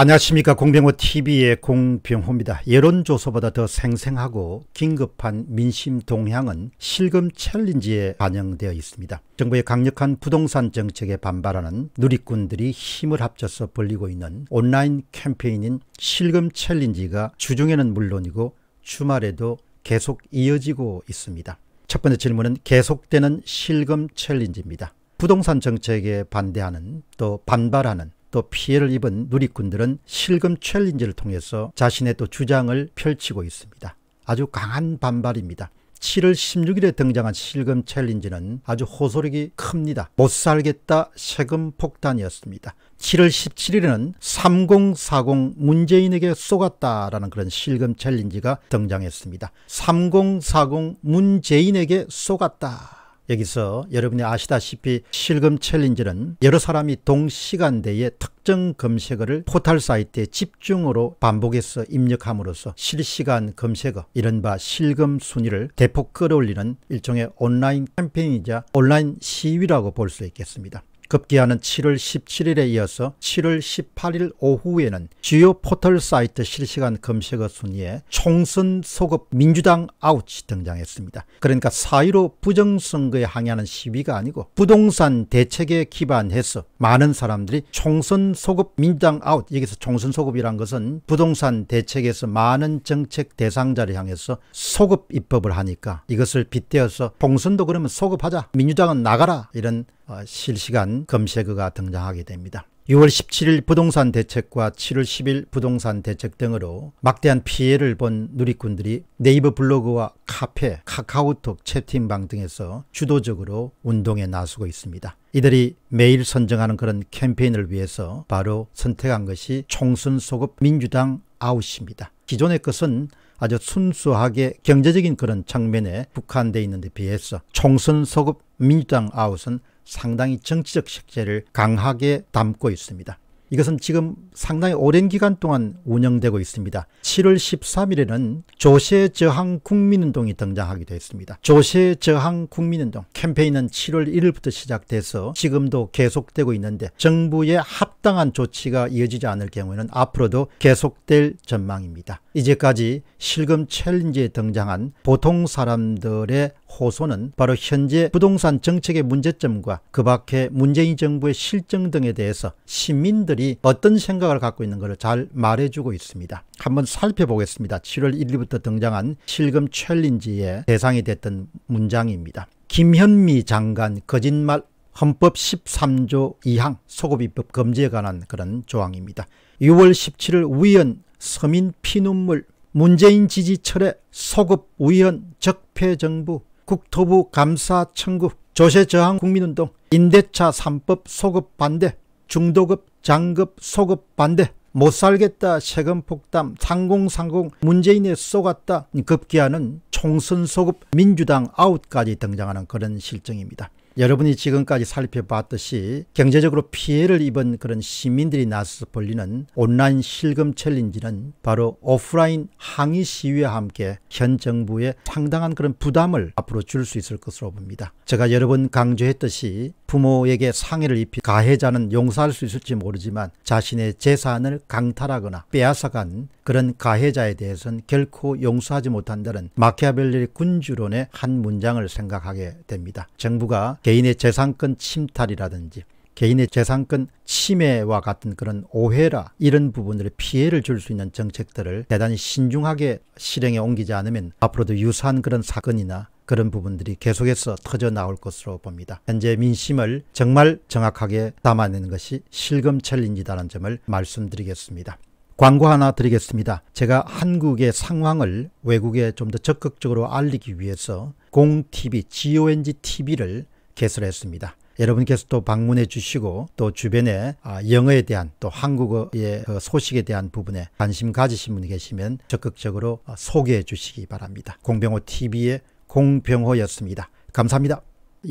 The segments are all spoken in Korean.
안녕하십니까 공병호TV의 공병호입니다. 여론조사보다 더 생생하고 긴급한 민심 동향은 실금 챌린지에 반영되어 있습니다. 정부의 강력한 부동산 정책에 반발하는 누리꾼들이 힘을 합쳐서 벌리고 있는 온라인 캠페인인 실금 챌린지가 주중에는 물론이고 주말에도 계속 이어지고 있습니다. 첫 번째 질문은 계속되는 실금 챌린지입니다. 부동산 정책에 반대하는 또 반발하는 또 피해를 입은 누리꾼들은 실금 챌린지를 통해서 자신의 또 주장을 펼치고 있습니다. 아주 강한 반발입니다. 7월 16일에 등장한 실금 챌린지는 아주 호소력이 큽니다. 못 살겠다 세금 폭탄이었습니다. 7월 17일에는 3040 문재인에게 쏘았다라는 그런 실금 챌린지가 등장했습니다. 3040 문재인에게 쏘았다 여기서 여러분이 아시다시피 실검 챌린지는 여러 사람이 동시간대에 특정 검색어를 포탈 사이트에 집중으로 반복해서 입력함으로써 실시간 검색어 이른바 실검 순위를 대폭 끌어올리는 일종의 온라인 캠페인이자 온라인 시위라고 볼 수 있겠습니다. 급기야는 7월 17일에 이어서 7월 18일 오후에는 주요 포털 사이트 실시간 검색어 순위에 총선 소급 민주당 아웃이 등장했습니다. 그러니까 4 1로 부정선거에 항의하는 시위가 아니고 부동산 대책에 기반해서 많은 사람들이 총선 소급 민주당 아웃 여기서 총선 소급이란 것은 부동산 대책에서 많은 정책 대상자를 향해서 소급 입법을 하니까 이것을 빗대어서 봉선도 그러면 소급하자 민주당은 나가라 이런 어, 실시간 검색어가 등장하게 됩니다. 6월 17일 부동산 대책과 7월 10일 부동산 대책 등으로 막대한 피해를 본 누리꾼들이 네이버 블로그와 카페, 카카오톡 채팅방 등에서 주도적으로 운동에 나서고 있습니다. 이들이 매일 선정하는 그런 캠페인을 위해서 바로 선택한 것이 총선 소급 민주당 아웃입니다. 기존의 것은 아주 순수하게 경제적인 그런 장면에 국한되어 있는 데 비해서 총선 소급 민주당 아웃은 상당히 정치적 색채를 강하게 담고 있습니다. 이것은 지금 상당히 오랜 기간 동안 운영되고 있습니다. 7월 13일에는 조세 저항 국민운동이 등장하기도 했습니다. 조세 저항 국민운동 캠페인은 7월 1일부터 시작돼서 지금도 계속되고 있는데 정부의 합당한 조치가 이어지지 않을 경우에는 앞으로도 계속될 전망입니다. 이제까지 실금 챌린지에 등장한 보통 사람들의 호소는 바로 현재 부동산 정책의 문제점과 그 밖에 문재인 정부의 실정 등에 대해서 시민들이 어떤 생각을 갖고 있는 것을 잘 말해주고 있습니다. 한번 살펴보겠습니다. 7월 1일부터 등장한 실금 챌린지의 대상이 됐던 문장입니다. 김현미 장관 거짓말 헌법 13조 2항 소급 입법 금지에 관한 그런 조항입니다. 6월 17일 우연 서민 피눈물 문재인 지지 철회 소급 우연 적폐 정부 국토부 감사 청구, 조세저항 국민운동, 임대차 3법 소급 반대, 중도급, 장급, 소급 반대, 못 살겠다 세금 폭담 3030 문재인에 쏘갔다 급기야는 총선 소급 민주당 아웃까지 등장하는 그런 실정입니다. 여러분이 지금까지 살펴봤듯이 경제적으로 피해를 입은 그런 시민들이 나서서 벌리는 온라인 실금 챌린지는 바로 오프라인 항의 시위와 함께 현 정부에 상당한 그런 부담을 앞으로 줄 수 있을 것으로 봅니다. 제가 여러 분 강조했듯이 부모에게 상해를 입힌 가해자는 용서할 수 있을지 모르지만 자신의 재산을 강탈하거나 빼앗아간 그런 가해자에 대해서는 결코 용서하지 못한다는 마키아벨리의 군주론의 한 문장을 생각하게 됩니다. 정부가 개인의 재산권 침탈이라든지 개인의 재산권 침해와 같은 그런 오해라 이런 부분들의 피해를 줄 수 있는 정책들을 대단히 신중하게 실행에 옮기지 않으면 앞으로도 유사한 그런 사건이나 그런 부분들이 계속해서 터져 나올 것으로 봅니다. 현재 민심을 정말 정확하게 담아내는 것이 실검 챌린지다라는 점을 말씀드리겠습니다. 광고 하나 드리겠습니다. 제가 한국의 상황을 외국에 좀 더 적극적으로 알리기 위해서 공TV, GONG TV를 개설했습니다. 여러분께서 또 방문해 주시고 또 주변에 아, 영어에 대한 또 한국어의 그 소식에 대한 부분에 관심 가지신 분이 계시면 적극적으로 아, 소개해 주시기 바랍니다. 공병호 TV의 공병호였습니다. 감사합니다.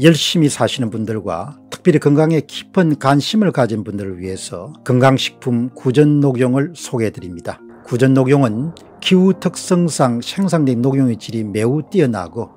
열심히 사시는 분들과 특별히 건강에 깊은 관심을 가진 분들을 위해서 건강식품 구전녹용을 소개해 드립니다. 구전녹용은 기후 특성상 생산된 녹용의 질이 매우 뛰어나고